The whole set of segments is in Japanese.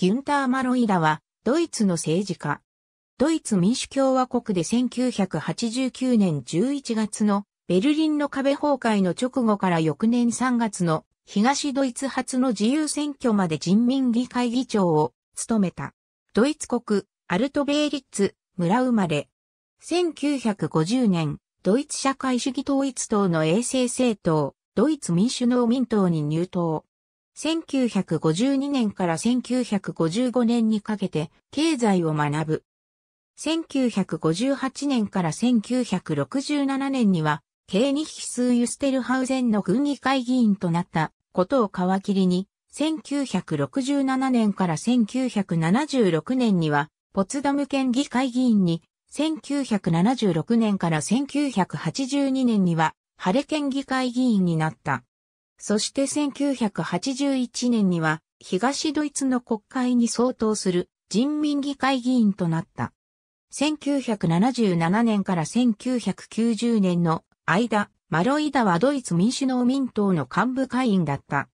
ギュンター・マロイダは、ドイツの政治家。ドイツ民主共和国で1989年11月のベルリンの壁崩壊の直後から翌年3月の東ドイツ初の自由選挙まで人民議会議長を務めた。ドイツ国、アルトベーリッツ、村生まれ。1950年、ドイツ社会主義統一党の衛生政党、ドイツ民主農民党に入党。1952年から1955年にかけて経済を学ぶ。1958年から1967年には、ケーニヒス・ユステルハウゼンの軍議会議員となったことを皮切りに、1967年から1976年には、ポツダム県議会議員に、1976年から1982年には、ハレ県議会議員になった。そして1981年には東ドイツの国会に相当する人民議会議員となった。1977年から1990年の間、マロイダはドイツ民主農民党の幹部会員だった。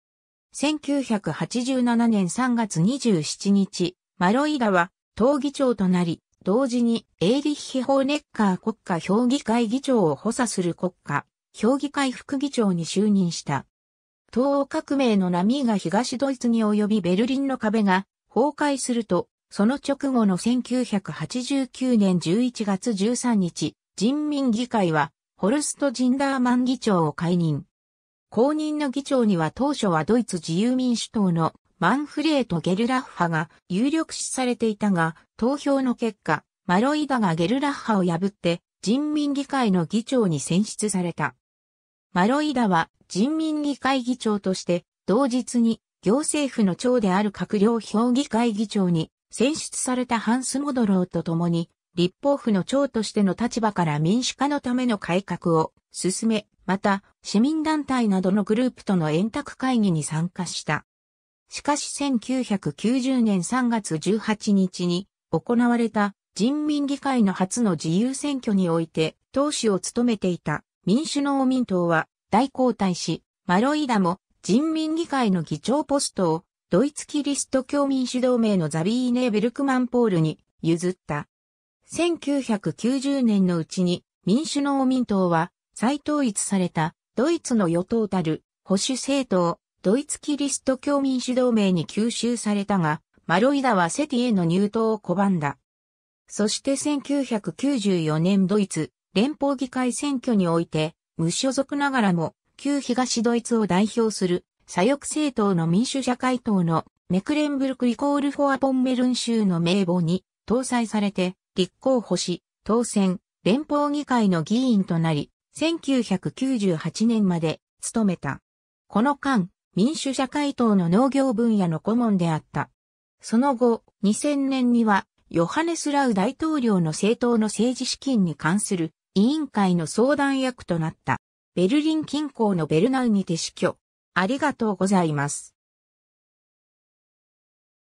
1987年3月27日、マロイダは党議長となり、同時にエーリッヒ・ホーネッカー国家評議会議長を補佐する国家、評議会副議長に就任した。東欧革命の波が東ドイツに及びベルリンの壁が崩壊すると、その直後の1989年11月13日、人民議会は、ホルスト・ジンダーマン議長を解任。後任の議長には当初はドイツ自由民主党のマンフレート・ゲルラッハが有力視されていたが、投票の結果、マロイダがゲルラッハを破って人民議会の議長に選出された。マロイダは人民議会議長として、同日に行政府の長である閣僚評議会議長に選出されたハンス・モドローと共に、立法府の長としての立場から民主化のための改革を進め、また市民団体などのグループとの円卓会議に参加した。しかし1990年3月18日に行われた人民議会の初の自由選挙において党首を務めていた民主農民党は大交代し、マロイダも人民議会の議長ポストをドイツキリスト教民主同盟のザビーネ・ベルクマンポールに譲った。1990年のうちに民主農民党は再統一されたドイツの与党たる保守政党ドイツキリスト教民主同盟に吸収されたが、マロイダはセティへの入党を拒んだ。そして1994年ドイツ連邦議会選挙において、無所属ながらも、旧東ドイツを代表する、左翼政党の民主社会党のメクレンブルクイコールフォアポンメルン州の名簿に搭載されて立候補し、当選、連邦議会の議員となり、1998年まで務めた。この間、民主社会党の農業分野の顧問であった。その後、2000年には、ヨハネスラウ大統領の政党の政治資金に関する委員会の相談役となった。ベルリン近郊のベルナウにて死去。ありがとうございます。